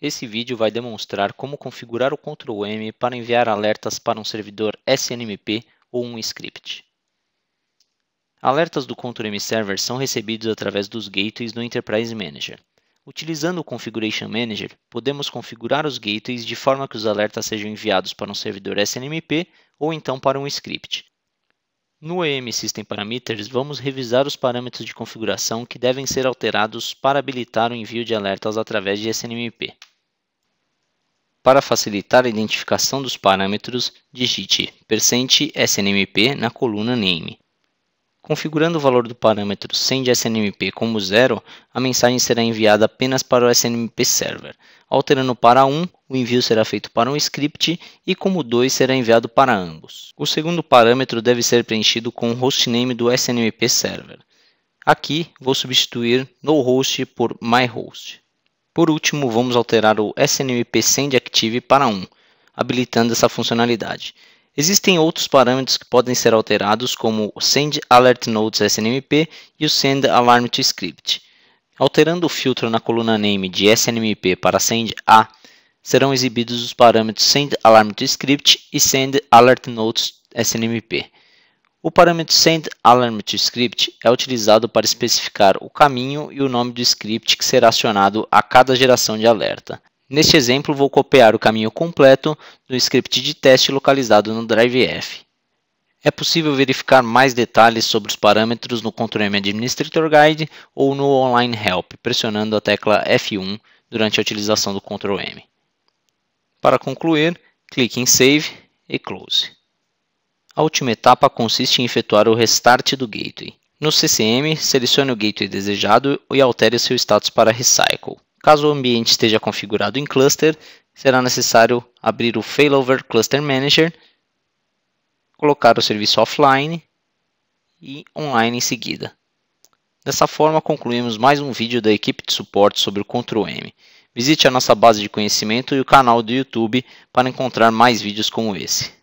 Esse vídeo vai demonstrar como configurar o Ctrl-M para enviar alertas para um servidor SNMP ou um script. Alertas do Ctrl-M Server são recebidos através dos gateways no Enterprise Manager. Utilizando o Configuration Manager, podemos configurar os gateways de forma que os alertas sejam enviados para um servidor SNMP ou então para um script, no EM System Parameters, vamos revisar os parâmetros de configuração que devem ser alterados para habilitar o envio de alertas através de SNMP. Para facilitar a identificação dos parâmetros, digite SNMP na coluna Name. Configurando o valor do parâmetro send SNMP como 0, a mensagem será enviada apenas para o SNMP Server. Alterando para 1, o envio será feito para um script e como 2 será enviado para ambos. O segundo parâmetro deve ser preenchido com o hostname do SNMP server. Aqui vou substituir nohost por myhost. Por último, vamos alterar o SNMP send active para 1, habilitando essa funcionalidade. Existem outros parâmetros que podem ser alterados, como o send alert nodes SNMP e o send alarm to script. Alterando o filtro na coluna name de SNMP para send a serão exibidos os parâmetros sendAlarmToScript e send O parâmetro sendAlarmToScript é utilizado para especificar o caminho e o nome do script que será acionado a cada geração de alerta. Neste exemplo, vou copiar o caminho completo do script de teste localizado no drive F. É possível verificar mais detalhes sobre os parâmetros no ControlM Administrator Guide ou no Online Help, pressionando a tecla F1 durante a utilização do Control-M. Para concluir, clique em Save e Close. A última etapa consiste em efetuar o restart do gateway. No CCM, selecione o gateway desejado e altere seu status para Recycle. Caso o ambiente esteja configurado em cluster, será necessário abrir o Failover Cluster Manager, colocar o serviço offline e online em seguida. Dessa forma, concluímos mais um vídeo da equipe de suporte sobre o Ctrl-M. Visite a nossa base de conhecimento e o canal do YouTube para encontrar mais vídeos como esse.